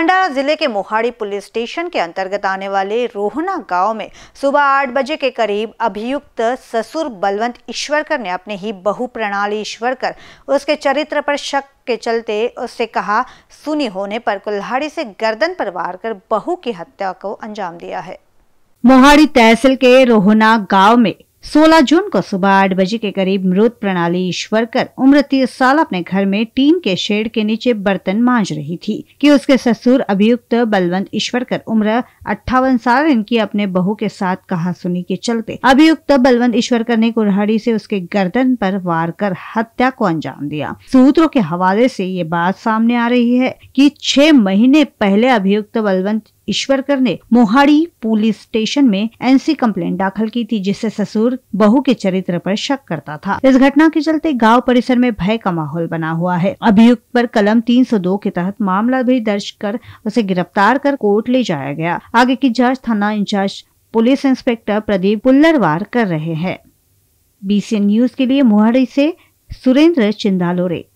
भंडारा जिले के Mohadi police station के अंतर्गत आने वाले रोहना गांव में सुबह आठ बजे के करीब अभियुक्त ससुर बलवंत ईश्वरकर ने अपने ही बहु प्रणाली ईश्वरकर उसके चरित्र पर शक के चलते उससे कहा सुनी होने पर कुल्हाड़ी से गर्दन पर वार कर बहू की हत्या को अंजाम दिया है मोहाड़ी तहसील के रोहना गाँव में 16 जून को सुबह आठ बजे के करीब मृत प्रणाली ईश्वरकर उम्र तीस साल अपने घर में टीन के शेड के नीचे बर्तन मांज रही थी कि उसके ससुर अभियुक्त बलवंत ईश्वरकर उम्र अट्ठावन साल इनकी अपने बहू के साथ कहा सुनी के चलते अभियुक्त बलवंत ईश्वरकर ने कुल्हाड़ी से उसके गर्दन पर वार कर हत्या को अंजाम दिया सूत्रों के हवाले से ये बात सामने आ रही है की छह महीने पहले अभियुक्त बलवंत ईश्वरकर ने मोहाड़ी पुलिस स्टेशन में एनसी कंप्लेंट दाखिल की थी जिससे ससुर बहू के चरित्र पर शक करता था इस घटना के चलते गांव परिसर में भय का माहौल बना हुआ है अभियुक्त पर कलम 302 के तहत मामला भी दर्ज कर उसे गिरफ्तार कर कोर्ट ले जाया गया आगे की जांच थाना incharge police inspector Pradeep Pullarwar कर रहे हैं बीसीएन न्यूज के लिए मोहाड़ी से सुरेंद्र चिंदालोरे